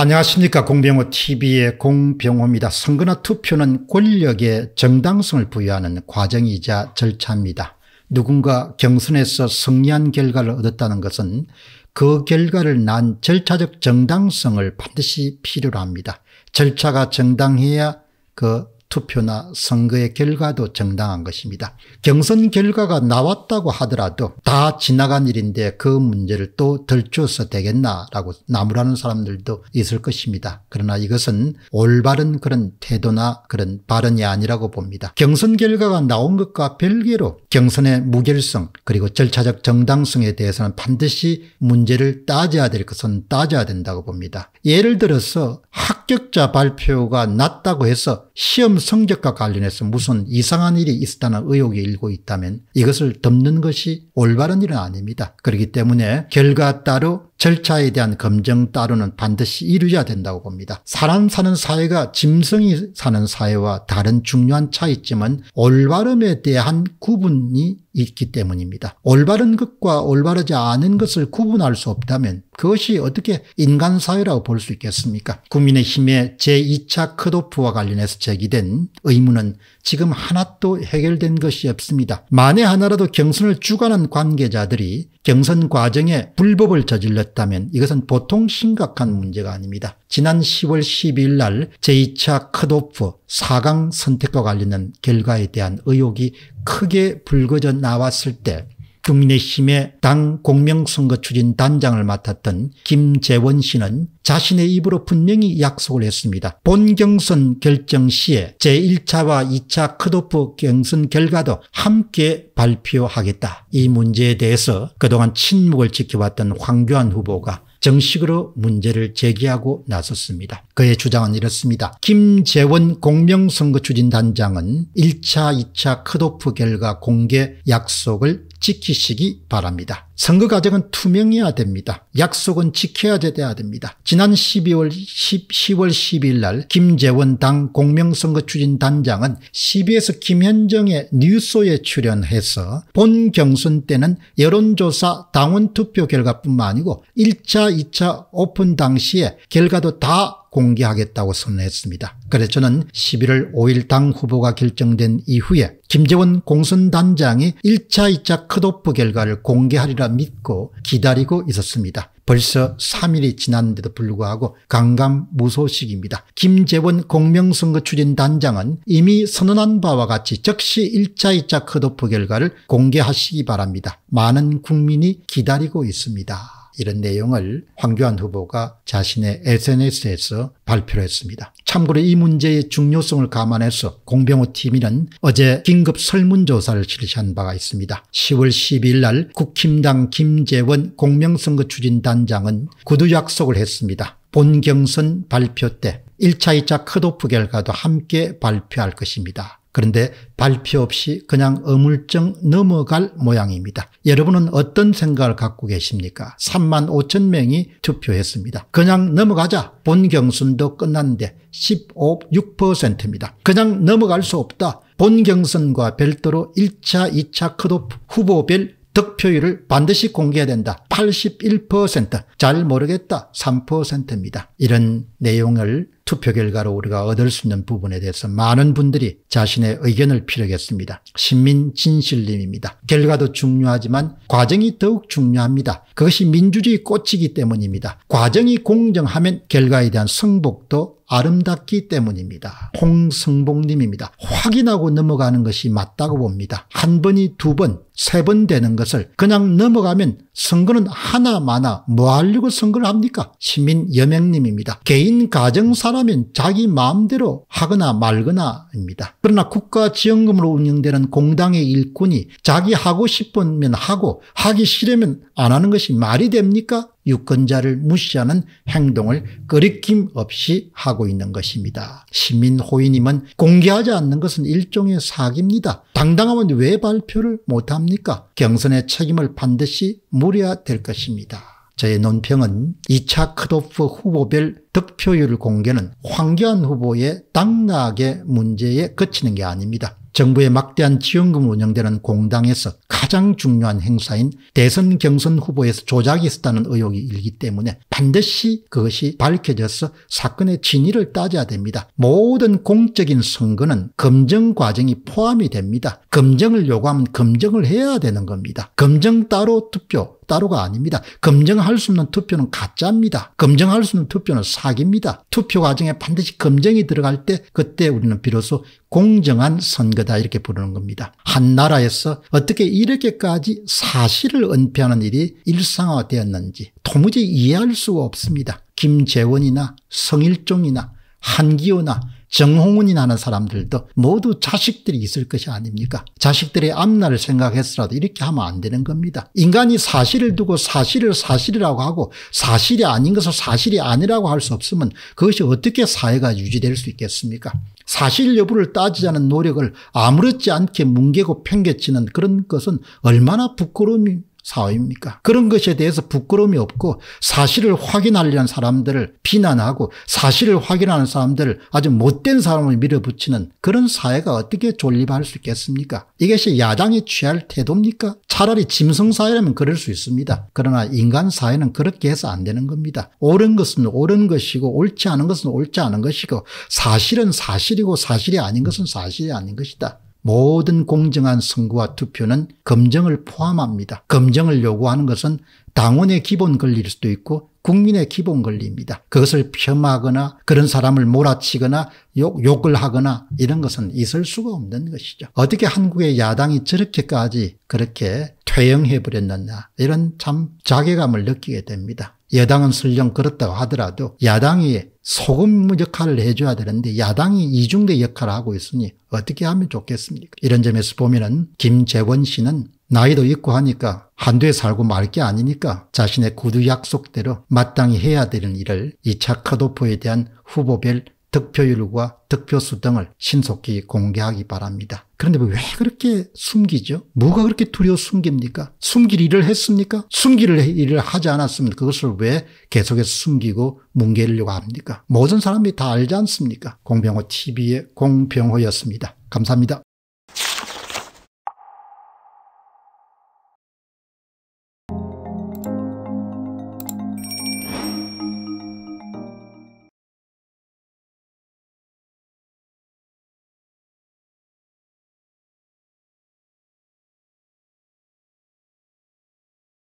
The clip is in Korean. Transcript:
안녕하십니까 공병호TV의 공병호입니다. 선거나 투표는 권력의 정당성을 부여하는 과정이자 절차입니다. 누군가 경선에서 승리한 결과를 얻었다는 것은 그 결과를 난 절차적 정당성을 반드시 필요로 합니다. 절차가 정당해야 그 투표나 선거의 결과도 정당한 것입니다. 경선 결과가 나왔다고 하더라도 다 지나간 일인데 그 문제를 또들추서 되겠나라고 나무라는 사람들도 있을 것입니다. 그러나 이것은 올바른 그런 태도나 그런 발언이 아니라고 봅니다. 경선 결과가 나온 것과 별개로 경선의 무결성 그리고 절차적 정당성에 대해서는 반드시 문제를 따져야 될 것은 따져야 된다고 봅니다. 예를 들어서 합격자 발표가 났다고 해서 시험 성적과 관련해서 무슨 이상한 일이 있었다는 의혹이 일고 있다면 이것을 덮는 것이 올바른 일은 아닙니다. 그렇기 때문에 결과 따로 절차에 대한 검증 따로는 반드시 이루어야 된다고 봅니다. 사람 사는 사회가 짐승이 사는 사회와 다른 중요한 차이점은 올바름에 대한 구분이 있기 때문입니다. 올바른 것과 올바르지 않은 것을 구분할 수 없다면 그것이 어떻게 인간사회라고 볼 수 있겠습니까? 국민의힘의 제2차 컷오프와 관련해서 제기된 의문은 지금 하나도 해결된 것이 없습니다. 만에 하나라도 경선을 주관한 관계자들이 경선 과정에 불법을 저질렀다면 이것은 보통 심각한 문제가 아닙니다. 지난 10월 12일 날 제2차 컷오프 4강 선택과 관련된 결과에 대한 의혹이 크게 불거져 나왔을 때 국민의힘의 당 공명선거추진단장을 맡았던 김재원 씨는 자신의 입으로 분명히 약속을 했습니다. 본 경선 결정 시에 제1차와 2차 컷오프 경선 결과도 함께 발표하겠다. 이 문제에 대해서 그동안 침묵을 지켜왔던 황교안 후보가 정식으로 문제를 제기하고 나섰습니다. 그의 주장은 이렇습니다. 김재원 공명선거추진단장은 1차 2차 컷오프 결과 공개 약속을 지키시기 바랍니다. 선거 과정은 투명해야 됩니다. 약속은 지켜야 돼야 됩니다. 지난 12월 10, 10월 12일 날 김재원 당 공명선거 추진단장은 CBS 김현정의 뉴스에 출연해서 본 경선 때는 여론조사 당원 투표 결과뿐만 아니고 1차 2차 오픈 당시에 결과도 다 공개하겠다고 선언했습니다. 그래서 저는 11월 5일 당 후보가 결정된 이후에 김재원 공선단장이 1차 2차 컷오프 결과를 공개하리라 믿고 기다리고 있었습니다. 벌써 3일이 지났는데도 불구하고 강감 무소식입니다. 김재원 공명선거 추진단장은 이미 선언한 바와 같이 즉시 1차 2차 컷오프 결과를 공개하시기 바랍니다. 많은 국민이 기다리고 있습니다. 이런 내용을 황교안 후보가 자신의 SNS에서 발표했습니다. 를 참고로 이 문제의 중요성을 감안해서 공병호팀이는 어제 긴급 설문조사를 실시한 바가 있습니다. 10월 12일 날 국힘당 김재원 공명선거 추진단장은 구두 약속을 했습니다. 본 경선 발표 때 1차 2차 컷오프 결과도 함께 발표할 것입니다. 그런데 발표 없이 그냥 어물쩡 넘어갈 모양입니다. 여러분은 어떤 생각을 갖고 계십니까? 3만 5천 명이 투표했습니다. 그냥 넘어가자. 본경선도 끝났는데 15, 6%입니다. 그냥 넘어갈 수 없다. 본경선과 별도로 1차, 2차 컷오프 후보별 득표율을 반드시 공개해야 된다. 81%잘 모르겠다. 3%입니다. 이런 내용을 투표 결과로 우리가 얻을 수 있는 부분에 대해서 많은 분들이 자신의 의견을 피력했습니다. 신민진실님입니다. 결과도 중요하지만 과정이 더욱 중요합니다. 그것이 민주주의 꽃이기 때문입니다. 과정이 공정하면 결과에 대한 승복도 아름답기 때문입니다. 홍성봉님입니다. 확인하고 넘어가는 것이 맞다고 봅니다. 한 번이 두 번, 세 번 되는 것을 그냥 넘어가면 선거는 하나 많아 뭐 하려고 선거를 합니까? 시민여명님입니다. 개인 가정사라면 자기 마음대로 하거나 말거나입니다. 그러나 국가지원금으로 운영되는 공당의 일꾼이 자기 하고 싶으면 하고 하기 싫으면 안 하는 것이 말이 됩니까? 유권자를 무시하는 행동을 거리낌 없이 하고 있는 것입니다. 시민호위님은 공개하지 않는 것은 일종의 사기입니다. 당당하면 왜 발표를 못합니까? 경선의 책임을 반드시 물어야 될 것입니다. 저의 논평은 2차 컷오프 후보별 득표율 공개는 황교안 후보의 당락의 문제에 그치는 게 아닙니다. 정부의 막대한 지원금으로 운영되는 공당에서 가장 중요한 행사인 대선 경선 후보에서 조작이 있었다는 의혹이 일기 때문에 반드시 그것이 밝혀져서 사건의 진위를 따져야 됩니다. 모든 공적인 선거는 검증 과정이 포함이 됩니다. 검증을 요구하면 검증을 해야 되는 겁니다. 검증 따로 투표 따로가 아닙니다. 검증할 수 없는 투표는 가짜입니다. 검증할 수 없는 투표는 사기입니다. 투표 과정에 반드시 검증이 들어갈 때 그때 우리는 비로소 공정한 선거다 이렇게 부르는 겁니다. 한 나라에서 어떻게 이렇게까지 사실을 은폐하는 일이 일상화되었는지 도무지 이해할 수가 없습니다. 김재원이나 성일종이나 한기호나 정홍운이라는 사람들도 모두 자식들이 있을 것이 아닙니까? 자식들의 앞날을 생각해서라도 이렇게 하면 안 되는 겁니다. 인간이 사실을 두고 사실을 사실이라고 하고 사실이 아닌 것을 사실이 아니라고 할 수 없으면 그것이 어떻게 사회가 유지될 수 있겠습니까? 사실 여부를 따지자는 노력을 아무렇지 않게 뭉개고 팽개치는 그런 것은 얼마나 부끄러움이 사업입니까? 그런 것에 대해서 부끄러움이 없고 사실을 확인하려는 사람들을 비난하고 사실을 확인하는 사람들을 아주 못된 사람을 밀어붙이는 그런 사회가 어떻게 존립할 수 있겠습니까? 이것이 야당이 취할 태도입니까? 차라리 짐승사회라면 그럴 수 있습니다. 그러나 인간사회는 그렇게 해서 안 되는 겁니다. 옳은 것은 옳은 것이고 옳지 않은 것은 옳지 않은 것이고 사실은 사실이고 사실이 아닌 것은 사실이 아닌 것이다. 모든 공정한 선거와 투표는 검증을 포함합니다. 검증을 요구하는 것은 당원의 기본 권리일 수도 있고 국민의 기본 권리입니다. 그것을 폄하거나 그런 사람을 몰아치거나 욕, 욕을 하거나 이런 것은 있을 수가 없는 것이죠. 어떻게 한국의 야당이 저렇게까지 그렇게 퇴행해버렸느냐 이런 참 자괴감을 느끼게 됩니다. 여당은설령 그렇다고 하더라도 야당이 소금 역할을 해줘야 되는데 야당이 이중대 역할을 하고 있으니 어떻게 하면 좋겠습니까? 이런 점에서 보면은 김재원 씨는 나이도 있고 하니까 한두에 살고 말 게 아니니까 자신의 구두 약속대로 마땅히 해야 되는 일을 2차 컷오프에 대한 후보별 득표율과 득표수 등을 신속히 공개하기 바랍니다. 그런데 왜 그렇게 숨기죠? 뭐가 그렇게 두려워 숨깁니까? 숨길 일을 했습니까? 숨길 일을 하지 않았습니다. 그것을 왜 계속해서 숨기고 뭉개려고 합니까? 모든 사람이 다 알지 않습니까? 공병호 TV의 공병호였습니다. 감사합니다.